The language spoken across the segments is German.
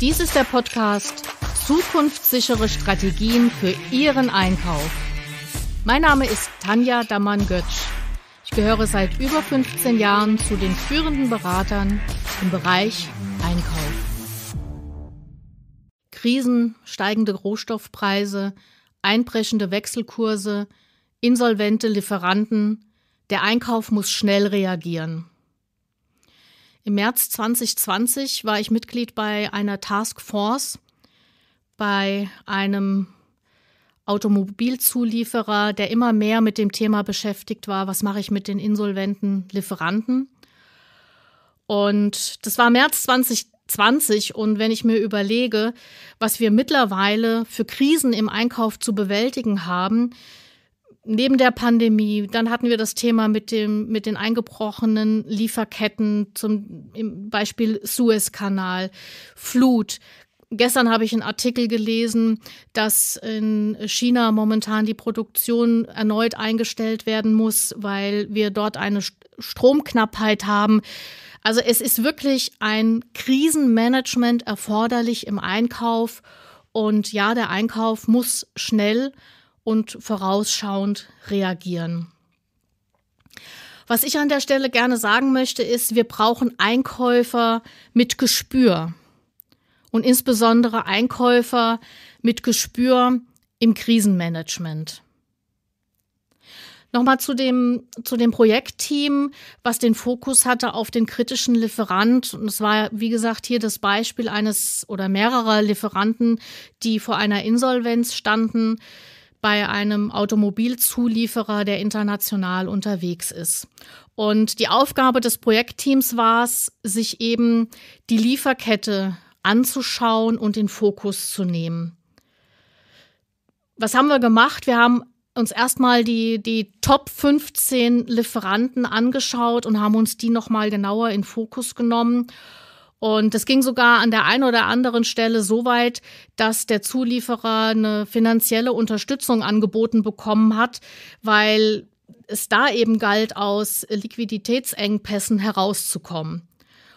Dies ist der Podcast Zukunftssichere Strategien für Ihren Einkauf. Mein Name ist Tanja Damann-Götsch. Ich gehöre seit über 15 Jahren zu den führenden Beratern im Bereich Einkauf. Krisen, steigende Rohstoffpreise, einbrechende Wechselkurse, insolvente Lieferanten, der Einkauf muss schnell reagieren. Im März 2020 war ich Mitglied bei einer Taskforce bei einem Automobilzulieferer, der immer mehr mit dem Thema beschäftigt war, was mache ich mit den insolventen Lieferanten. Und das war März 2020 und wenn ich mir überlege, was wir mittlerweile für Krisen im Einkauf zu bewältigen haben, neben der Pandemie, dann hatten wir das Thema mit dem, mit den eingebrochenen Lieferketten, zum Beispiel Suezkanal, Flut. Gestern habe ich einen Artikel gelesen, dass in China momentan die Produktion erneut eingestellt werden muss, weil wir dort eine Stromknappheit haben. Also es ist wirklich ein Krisenmanagement erforderlich im Einkauf. Und ja, der Einkauf muss schnell und vorausschauend reagieren. Was ich an der Stelle gerne sagen möchte, ist, wir brauchen Einkäufer mit Gespür und insbesondere Einkäufer mit Gespür im Krisenmanagement. Nochmal zu dem, zu dem Projektteam, was den Fokus hatte auf den kritischen Lieferant. Und es war, wie gesagt, hier das Beispiel eines oder mehrerer Lieferanten, die vor einer Insolvenz standen bei einem Automobilzulieferer, der international unterwegs ist. Und die Aufgabe des Projektteams war es, sich eben die Lieferkette anzuschauen und in Fokus zu nehmen. Was haben wir gemacht? Wir haben uns erstmal die, die Top 15 Lieferanten angeschaut und haben uns die nochmal genauer in Fokus genommen und es ging sogar an der einen oder anderen Stelle so weit, dass der Zulieferer eine finanzielle Unterstützung angeboten bekommen hat, weil es da eben galt, aus Liquiditätsengpässen herauszukommen.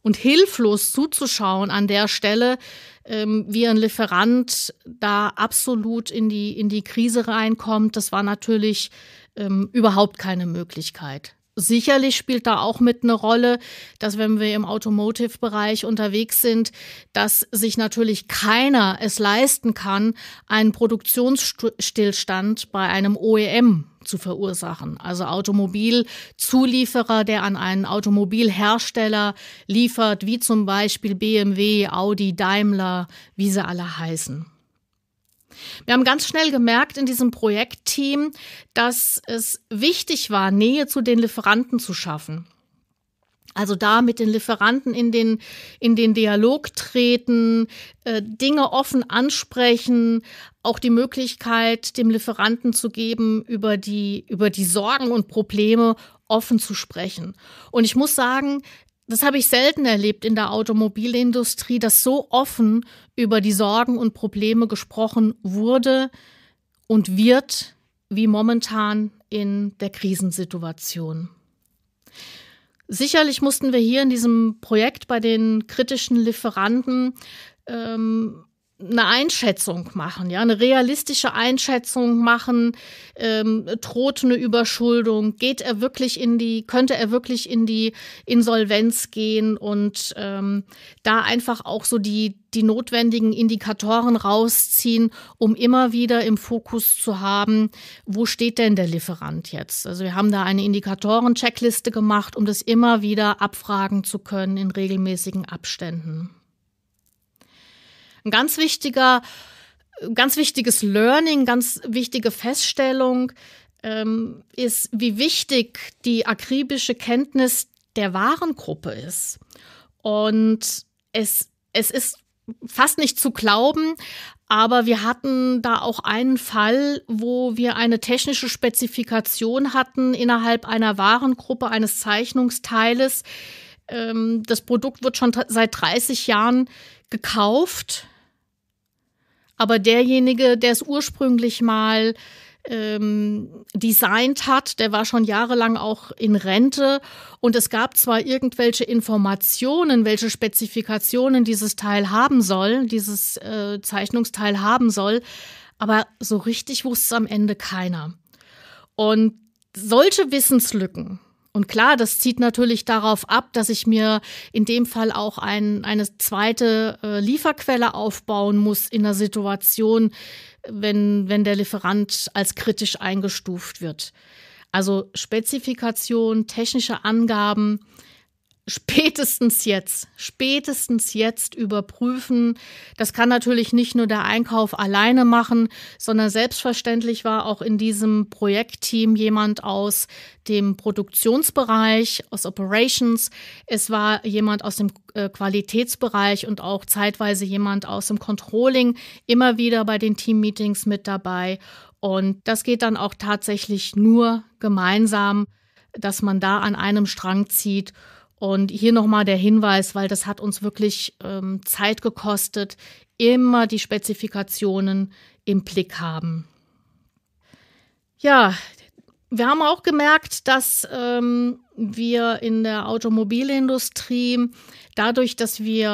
Und hilflos zuzuschauen an der Stelle, ähm, wie ein Lieferant da absolut in die, in die Krise reinkommt, das war natürlich ähm, überhaupt keine Möglichkeit. Sicherlich spielt da auch mit eine Rolle, dass wenn wir im Automotive-Bereich unterwegs sind, dass sich natürlich keiner es leisten kann, einen Produktionsstillstand bei einem OEM zu verursachen. Also Automobilzulieferer, der an einen Automobilhersteller liefert, wie zum Beispiel BMW, Audi, Daimler, wie sie alle heißen. Wir haben ganz schnell gemerkt in diesem Projektteam, dass es wichtig war, Nähe zu den Lieferanten zu schaffen. Also da mit den Lieferanten in den, in den Dialog treten, äh, Dinge offen ansprechen, auch die Möglichkeit, dem Lieferanten zu geben, über die, über die Sorgen und Probleme offen zu sprechen. Und ich muss sagen, das habe ich selten erlebt in der Automobilindustrie, dass so offen über die Sorgen und Probleme gesprochen wurde und wird wie momentan in der Krisensituation. Sicherlich mussten wir hier in diesem Projekt bei den kritischen Lieferanten ähm, eine Einschätzung machen, ja, eine realistische Einschätzung machen, ähm, droht eine Überschuldung, geht er wirklich in die, könnte er wirklich in die Insolvenz gehen und ähm, da einfach auch so die, die notwendigen Indikatoren rausziehen, um immer wieder im Fokus zu haben, wo steht denn der Lieferant jetzt? Also wir haben da eine Indikatoren-Checkliste gemacht, um das immer wieder abfragen zu können in regelmäßigen Abständen. Ein ganz wichtiger, ganz wichtiges Learning, ganz wichtige Feststellung ähm, ist, wie wichtig die akribische Kenntnis der Warengruppe ist. Und es, es ist fast nicht zu glauben, aber wir hatten da auch einen Fall, wo wir eine technische Spezifikation hatten innerhalb einer Warengruppe, eines Zeichnungsteiles. Ähm, das Produkt wird schon seit 30 Jahren gekauft. Aber derjenige, der es ursprünglich mal ähm, designt hat, der war schon jahrelang auch in Rente und es gab zwar irgendwelche Informationen, welche Spezifikationen dieses Teil haben soll, dieses äh, Zeichnungsteil haben soll, aber so richtig wusste es am Ende keiner. Und solche Wissenslücken, und klar, das zieht natürlich darauf ab, dass ich mir in dem Fall auch ein, eine zweite äh, Lieferquelle aufbauen muss in der Situation, wenn, wenn der Lieferant als kritisch eingestuft wird. Also Spezifikation, technische Angaben, spätestens jetzt, spätestens jetzt überprüfen. Das kann natürlich nicht nur der Einkauf alleine machen, sondern selbstverständlich war auch in diesem Projektteam jemand aus dem Produktionsbereich, aus Operations. Es war jemand aus dem äh, Qualitätsbereich und auch zeitweise jemand aus dem Controlling immer wieder bei den Teammeetings mit dabei. Und das geht dann auch tatsächlich nur gemeinsam, dass man da an einem Strang zieht und hier nochmal der Hinweis, weil das hat uns wirklich ähm, Zeit gekostet, immer die Spezifikationen im Blick haben. Ja, wir haben auch gemerkt, dass ähm, wir in der Automobilindustrie dadurch, dass wir,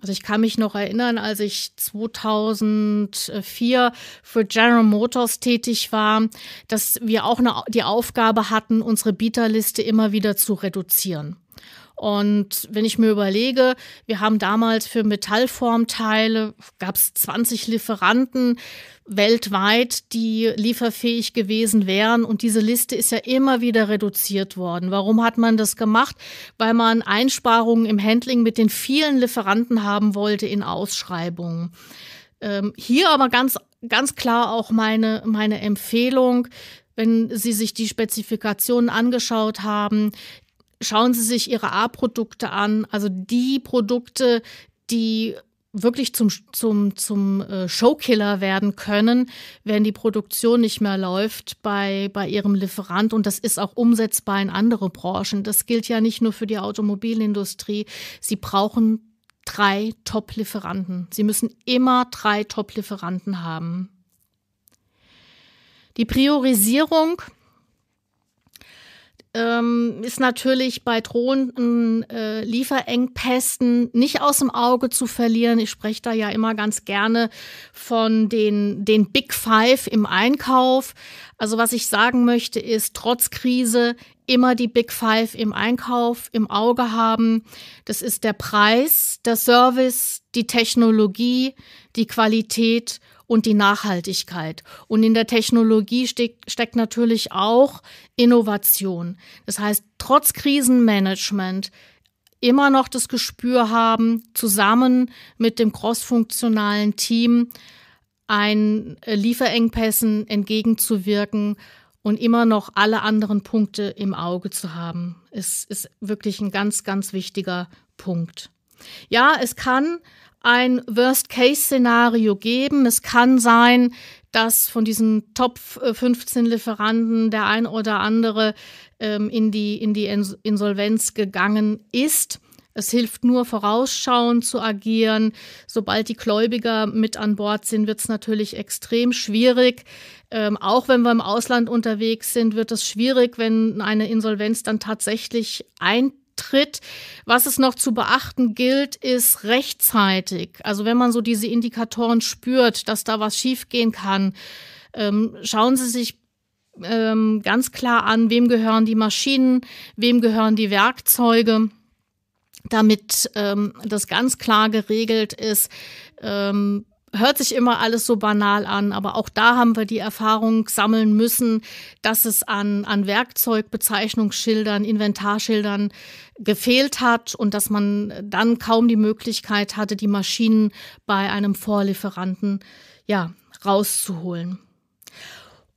also ich kann mich noch erinnern, als ich 2004 für General Motors tätig war, dass wir auch eine, die Aufgabe hatten, unsere Bieterliste immer wieder zu reduzieren. Und wenn ich mir überlege, wir haben damals für Metallformteile, gab es 20 Lieferanten weltweit, die lieferfähig gewesen wären. Und diese Liste ist ja immer wieder reduziert worden. Warum hat man das gemacht? Weil man Einsparungen im Handling mit den vielen Lieferanten haben wollte in Ausschreibungen. Ähm, hier aber ganz, ganz klar auch meine, meine Empfehlung, wenn Sie sich die Spezifikationen angeschaut haben, Schauen Sie sich Ihre A-Produkte an, also die Produkte, die wirklich zum, zum, zum äh, Showkiller werden können, wenn die Produktion nicht mehr läuft bei, bei ihrem Lieferant. Und das ist auch umsetzbar in andere Branchen. Das gilt ja nicht nur für die Automobilindustrie. Sie brauchen drei Top-Lieferanten. Sie müssen immer drei Top-Lieferanten haben. Die Priorisierung ähm, ist natürlich bei drohenden äh, Lieferengpässen nicht aus dem Auge zu verlieren. Ich spreche da ja immer ganz gerne von den, den Big Five im Einkauf. Also was ich sagen möchte, ist trotz Krise immer die Big Five im Einkauf im Auge haben. Das ist der Preis, der Service, die Technologie, die Qualität und die Nachhaltigkeit. Und in der Technologie steckt, steckt natürlich auch Innovation. Das heißt, trotz Krisenmanagement immer noch das Gespür haben, zusammen mit dem crossfunktionalen Team ein äh, Lieferengpässen entgegenzuwirken und immer noch alle anderen Punkte im Auge zu haben, Es ist wirklich ein ganz, ganz wichtiger Punkt. Ja, es kann ein Worst-Case-Szenario geben. Es kann sein, dass von diesen Top 15 äh, Lieferanten der ein oder andere ähm, in, die, in die Insolvenz gegangen ist. Es hilft nur, vorausschauend zu agieren. Sobald die Gläubiger mit an Bord sind, wird es natürlich extrem schwierig. Ähm, auch wenn wir im Ausland unterwegs sind, wird es schwierig, wenn eine Insolvenz dann tatsächlich eintritt tritt. Was es noch zu beachten gilt, ist rechtzeitig. Also wenn man so diese Indikatoren spürt, dass da was schiefgehen kann, ähm, schauen Sie sich ähm, ganz klar an, wem gehören die Maschinen, wem gehören die Werkzeuge damit ähm, das ganz klar geregelt ist, ähm, hört sich immer alles so banal an, aber auch da haben wir die Erfahrung sammeln müssen, dass es an, an Werkzeug, Inventarschildern gefehlt hat und dass man dann kaum die Möglichkeit hatte, die Maschinen bei einem Vorlieferanten ja, rauszuholen.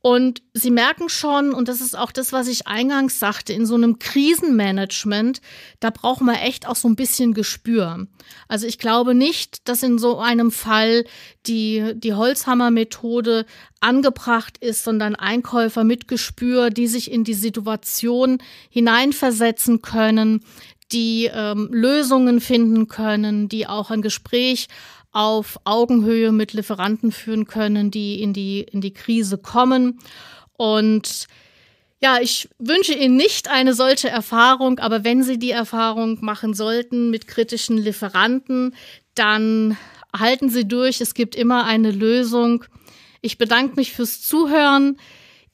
Und Sie merken schon, und das ist auch das, was ich eingangs sagte, in so einem Krisenmanagement, da braucht man echt auch so ein bisschen Gespür. Also ich glaube nicht, dass in so einem Fall die, die Holzhammer-Methode angebracht ist, sondern Einkäufer mit Gespür, die sich in die Situation hineinversetzen können, die ähm, Lösungen finden können, die auch ein Gespräch auf Augenhöhe mit Lieferanten führen können, die in die, in die Krise kommen. Und ja, ich wünsche Ihnen nicht eine solche Erfahrung, aber wenn Sie die Erfahrung machen sollten mit kritischen Lieferanten, dann halten Sie durch. Es gibt immer eine Lösung. Ich bedanke mich fürs Zuhören.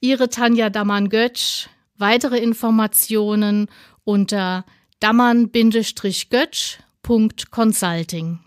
Ihre Tanja Damann-Götsch. Weitere Informationen unter damann-götsch.consulting.